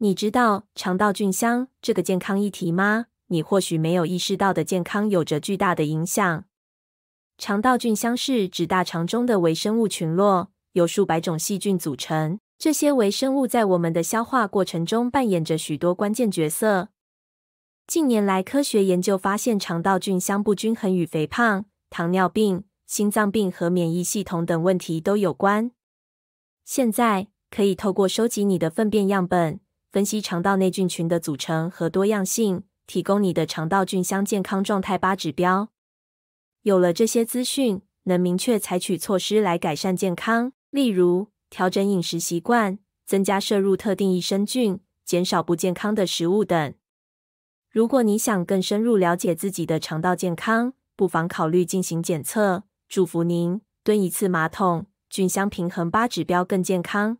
你知道肠道菌香这个健康议题吗？你或许没有意识到的健康有着巨大的影响。肠道菌香是指大肠中的微生物群落，由数百种细菌组成。这些微生物在我们的消化过程中扮演着许多关键角色。近年来，科学研究发现，肠道菌香不均衡与肥胖、糖尿病、心脏病和免疫系统等问题都有关。现在，可以透过收集你的粪便样本。分析肠道内菌群的组成和多样性，提供你的肠道菌相健康状态八指标。有了这些资讯，能明确采取措施来改善健康，例如调整饮食习惯、增加摄入特定益生菌、减少不健康的食物等。如果你想更深入了解自己的肠道健康，不妨考虑进行检测。祝福您蹲一次马桶，菌相平衡八指标更健康。